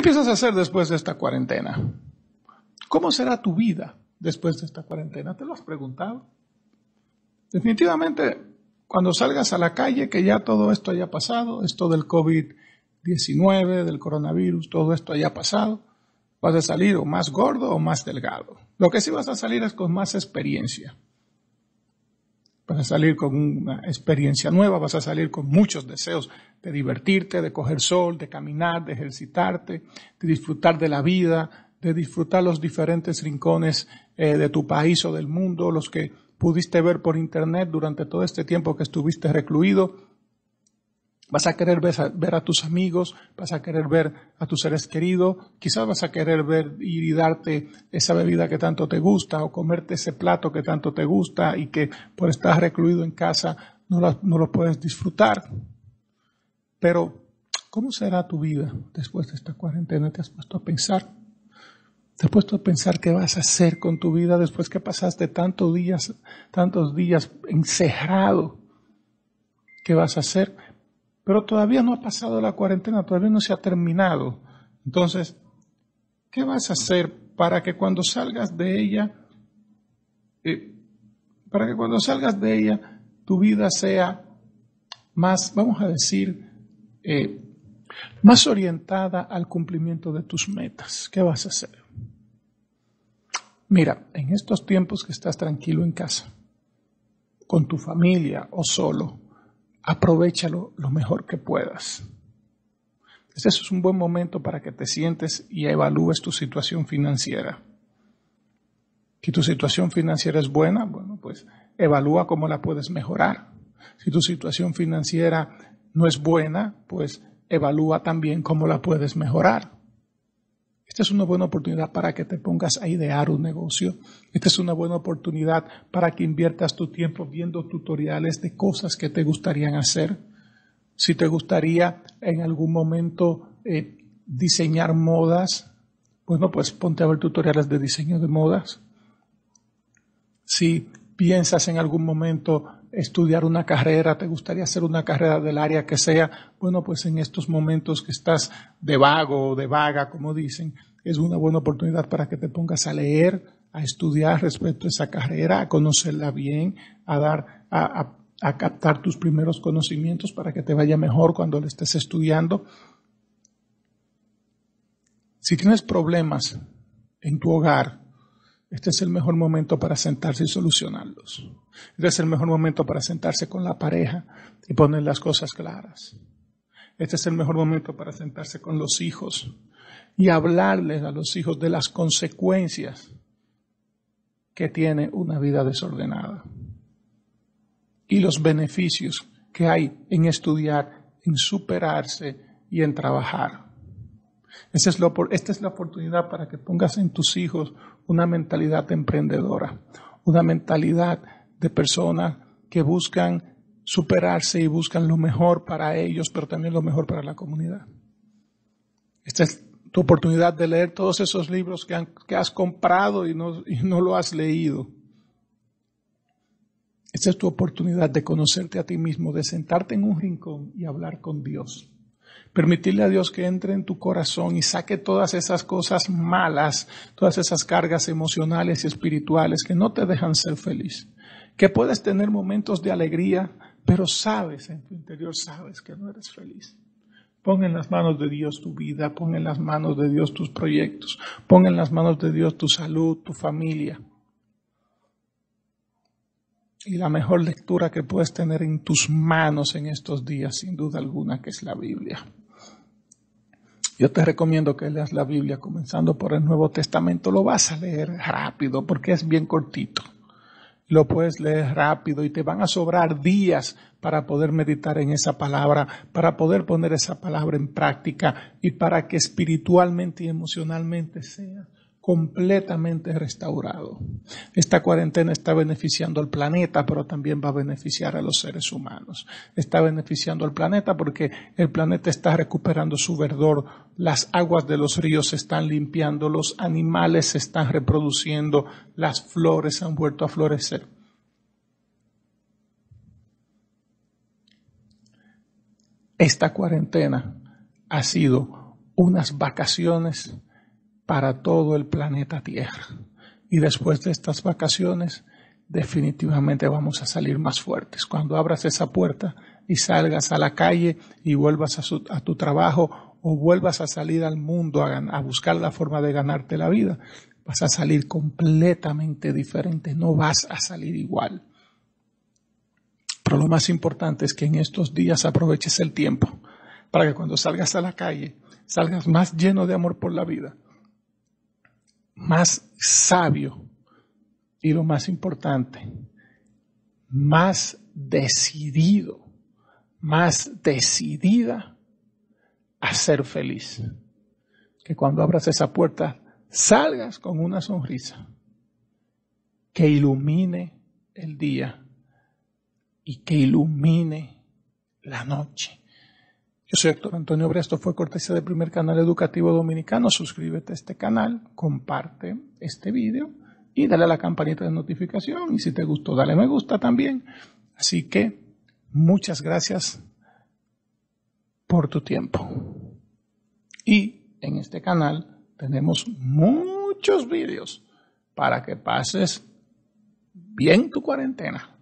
¿Qué piensas hacer después de esta cuarentena? ¿Cómo será tu vida después de esta cuarentena? ¿Te lo has preguntado? Definitivamente, cuando salgas a la calle, que ya todo esto haya pasado, esto del COVID-19, del coronavirus, todo esto haya pasado, vas a salir o más gordo o más delgado. Lo que sí vas a salir es con más experiencia vas a salir con una experiencia nueva, vas a salir con muchos deseos de divertirte, de coger sol, de caminar, de ejercitarte, de disfrutar de la vida, de disfrutar los diferentes rincones eh, de tu país o del mundo, los que pudiste ver por internet durante todo este tiempo que estuviste recluido. Vas a querer ver a, tus amigos, vas a querer ver a tus seres queridos, quizás vas a querer ver ir y darte esa bebida que tanto te gusta o comerte ese plato que tanto te gusta y que por estar recluido en casa no, no lo puedes disfrutar. Pero, ¿cómo será tu vida después de esta cuarentena? ¿Te has puesto a pensar? ¿Te has puesto a pensar qué vas a hacer con tu vida después que pasaste tantos días, tantos días encerrado? ¿Qué vas a hacer? pero todavía no ha pasado la cuarentena, todavía no se ha terminado. Entonces, ¿qué vas a hacer para que cuando salgas de ella, eh, para que cuando salgas de ella, tu vida sea más, vamos a decir, eh, más orientada al cumplimiento de tus metas? ¿Qué vas a hacer? Mira, en estos tiempos que estás tranquilo en casa, con tu familia o solo, aprovechalo lo mejor que puedas. eso es un buen momento para que te sientes y evalúes tu situación financiera. Si tu situación financiera es buena, bueno, pues evalúa cómo la puedes mejorar. Si tu situación financiera no es buena, pues evalúa también cómo la puedes mejorar. Esta es una buena oportunidad para que te pongas a idear un negocio. Esta es una buena oportunidad para que inviertas tu tiempo viendo tutoriales de cosas que te gustarían hacer. Si te gustaría en algún momento eh, diseñar modas, bueno, pues ponte a ver tutoriales de diseño de modas. Si piensas en algún momento estudiar una carrera, te gustaría hacer una carrera del área que sea, bueno, pues en estos momentos que estás de vago o de vaga, como dicen, es una buena oportunidad para que te pongas a leer, a estudiar respecto a esa carrera, a conocerla bien, a dar, a, captar tus primeros conocimientos para que te vaya mejor cuando le estés estudiando. Si tienes problemas en tu hogar, este es el mejor momento para sentarse y solucionarlos. Este es el mejor momento para sentarse con la pareja y poner las cosas claras. Este es el mejor momento para sentarse con los hijos y hablarles a los hijos de las consecuencias que tiene una vida desordenada y los beneficios que hay en estudiar, en superarse y en trabajar. Esta es, la, oportunidad para que pongas en tus hijos una mentalidad emprendedora, una mentalidad de personas que buscan superarse y buscan lo mejor para ellos, pero también lo mejor para la comunidad. Esta es tu oportunidad de leer todos esos libros que, has comprado y no lo has leído. Esta es tu oportunidad de conocerte a ti mismo, de sentarte en un rincón y hablar con Dios. Permitirle a Dios que entre en tu corazón y saque todas esas cosas malas, todas esas cargas emocionales y espirituales que no te dejan ser feliz. Que puedes tener momentos de alegría, pero sabes en tu interior, sabes que no eres feliz. Pon en las manos de Dios tu vida, pon en las manos de Dios tus proyectos, pon en las manos de Dios tu salud, tu familia y la mejor lectura que puedes tener en tus manos en estos días, sin duda alguna, que es la Biblia. Yo te recomiendo que leas la Biblia comenzando por el Nuevo Testamento. Lo vas a leer rápido porque es bien cortito. Lo puedes leer rápido y te van a sobrar días para poder meditar en esa palabra, para poder poner esa palabra en práctica y para que espiritualmente y emocionalmente sea completamente restaurado. Esta cuarentena está beneficiando al planeta, pero también va a beneficiar a los seres humanos. Está beneficiando al planeta porque el planeta está recuperando su verdor, las aguas de los ríos se están limpiando, los animales se están reproduciendo, las flores han vuelto a florecer. Esta cuarentena ha sido unas vacaciones para todo el planeta Tierra. Y después de estas vacaciones, definitivamente vamos a salir más fuertes. Cuando abras esa puerta y salgas a la calle y vuelvas a, tu trabajo o vuelvas a salir al mundo a buscar la forma de ganarte la vida, vas a salir completamente diferente, no vas a salir igual. Pero lo más importante es que en estos días aproveches el tiempo para que cuando salgas a la calle salgas más lleno de amor por la vida más sabio y lo más importante, más decidido, más decidida a ser feliz. Que cuando abras esa puerta salgas con una sonrisa que ilumine el día y que ilumine la noche. Yo soy Héctor Antonio Bresto, fue cortesía del primer canal educativo dominicano. Suscríbete a este canal, comparte este video y dale a la campanita de notificación. Y si te gustó, dale me gusta también. Así que muchas gracias por tu tiempo. Y en este canal tenemos muchos videos para que pases bien tu cuarentena.